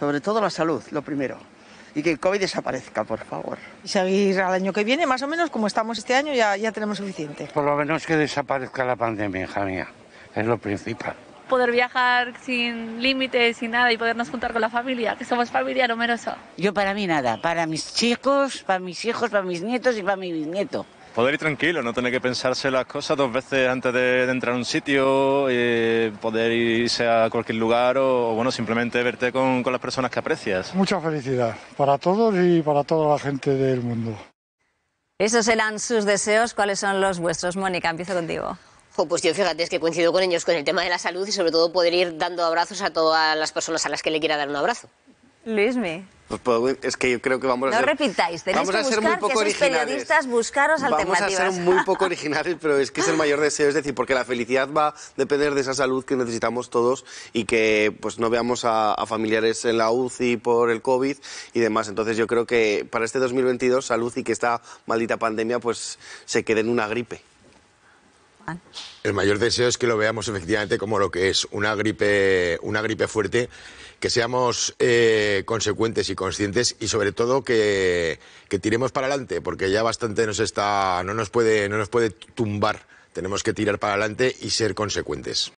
sobre todo la salud, lo primero. Y que el COVID desaparezca, por favor. Y seguir al año que viene, más o menos como estamos este año, ya, ya tenemos suficiente. Por lo menos que desaparezca la pandemia, hija mía. Es lo principal. Poder viajar sin límites, sin nada y podernos juntar con la familia, que somos familia numerosa. Yo para mí nada, para mis chicos, para mis hijos, para mis nietos y para mi bisnieto poder ir tranquilo, no tener que pensarse las cosas dos veces antes de, entrar a un sitio, eh, poder irse a cualquier lugar o, bueno, simplemente verte con, las personas que aprecias. Mucha felicidad para todos y para toda la gente del mundo. Esos eran sus deseos, ¿cuáles son los vuestros? Mónica, empiezo contigo. pues yo fíjate, es que coincido con ellos con el tema de la salud y sobre todo poder ir dando abrazos a todas las personas a las que le quiera dar un abrazo. Luismi. Pues, pues, es que yo creo que vamos a ser... No repitáis, que ser muy poco originales. buscaros Vamos a ser muy poco originales, pero es que es el mayor deseo. Es decir, porque la felicidad va a depender de esa salud que necesitamos todos y que pues no veamos a, familiares en la UCI por el COVID y demás. Entonces yo creo que para este 2022 salud y que esta maldita pandemia pues se quede en una gripe. El mayor deseo es que lo veamos efectivamente como lo que es, una gripe, una gripe fuerte, que seamos eh, consecuentes y conscientes y sobre todo que, que, tiremos para adelante, porque ya bastante nos está, no nos puede, no nos puede tumbar. Tenemos que tirar para adelante y ser consecuentes.